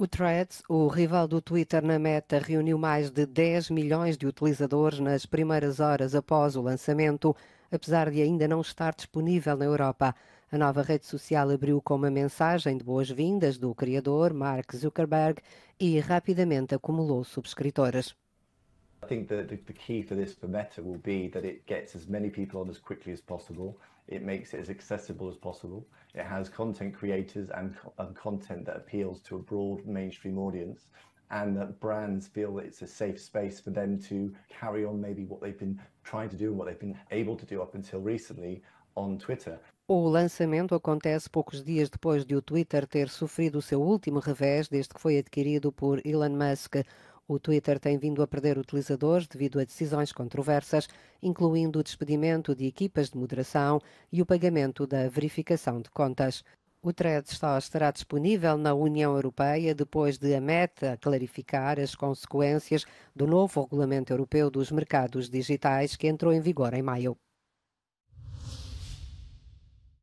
O Threads, o rival do Twitter na meta, reuniu mais de 10 milhões de utilizadores nas primeiras horas após o lançamento, apesar de ainda não estar disponível na Europa. A nova rede social abriu com uma mensagem de boas-vindas do criador Mark Zuckerberg e rapidamente acumulou subscritores. I think that the, the key for this for Meta will be that it gets as many people on as quickly as possible. It makes it as accessible as possible. It has content creators and, and content that appeals to a broad mainstream audience and that brands feel that it's a safe space for them to carry on maybe what they've been trying to do and what they've been able to do up until recently on Twitter. O lançamento acontece poucos dias depois de o Twitter ter sofrido o seu último revés desde que foi adquirido por Elon Musk. O Twitter tem vindo a perder utilizadores devido a decisões controversas, incluindo o despedimento de equipas de moderação e o pagamento da verificação de contas. O thread só estará disponível na União Europeia depois de a Meta clarificar as consequências do novo Regulamento Europeu dos Mercados Digitais que entrou em vigor em maio.